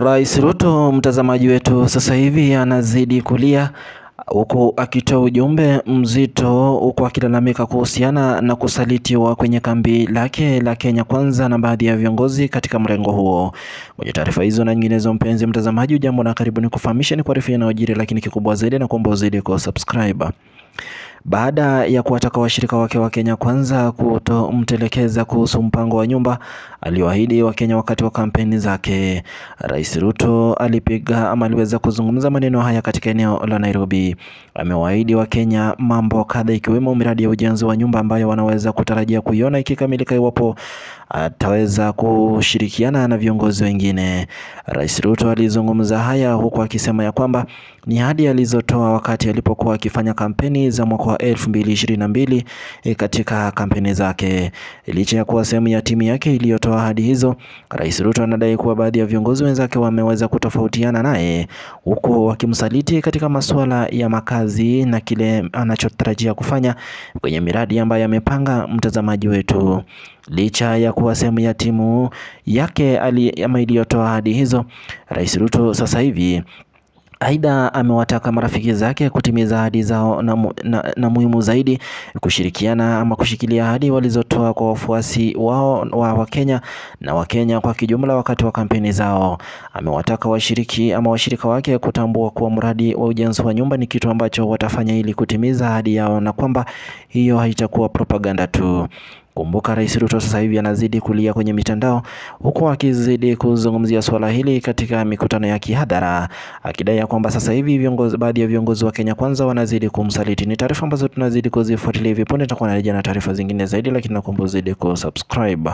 Rais Ruto, mtazamaji wetu, sasa hivi anazidi kulia huku akitoa ujumbe mzito, huku akilalamika kuhusiana na kusalitiwa kwenye kambi lake la Kenya Kwanza na baadhi ya viongozi katika mrengo huo. Kwenye taarifa hizo na nyinginezo, mpenzi mtazamaji, jambo na karibu, ni kufahamisha ni kuarifia yanayojiri, lakini kikubwa zaidi na kuomba uzidi kusubscribe. Baada ya kuwataka washirika wake wa Kenya Kwanza kutomtelekeza kuhusu mpango wa nyumba aliyoahidi Wakenya wakati wa kampeni zake, Rais Ruto alipiga ama aliweza kuzungumza maneno haya katika eneo la Nairobi. Amewaahidi Wakenya mambo kadha, ikiwemo miradi ya ujenzi wa nyumba ambayo wanaweza kutarajia kuiona ikikamilika iwapo ataweza kushirikiana na viongozi wengine. Rais Ruto alizungumza haya huku akisema ya kwamba ni ahadi alizotoa wakati alipokuwa akifanya kampeni za mwaka 2022 e, katika kampeni zake. Licha ya kuwa sehemu ya timu yake iliyotoa ahadi hizo, Rais Ruto anadai kuwa baadhi ya viongozi wenzake wameweza kutofautiana naye huku wakimsaliti katika masuala ya makazi na kile anachotarajia kufanya kwenye miradi ambayo amepanga. Mtazamaji wetu, licha ya kuwa sehemu ya timu yake ama iliyotoa ahadi hizo, Rais Ruto sasa hivi Aidha, amewataka marafiki zake kutimiza ahadi zao na, mu, na, na muhimu zaidi kushirikiana ama kushikilia ahadi walizotoa kwa wafuasi wao wa Wakenya na Wakenya kwa kijumla wakati wa kampeni zao. Amewataka washiriki ama washirika wake kutambua kuwa mradi wa ujenzi wa nyumba ni kitu ambacho watafanya ili kutimiza ahadi yao na kwamba hiyo haitakuwa propaganda tu. Kumbuka Rais Ruto sasa hivi anazidi kulia kwenye mitandao huku akizidi kuzungumzia suala hili katika mikutano ya kihadhara akidai ya kwamba sasa hivi viongozi, baadhi ya viongozi wa Kenya Kwanza wanazidi kumsaliti. Ni taarifa ambazo tunazidi kuzifuatilia hivi punde, tutakuwa na taarifa zingine zaidi, lakini nakuomba uzidi kusubscribe.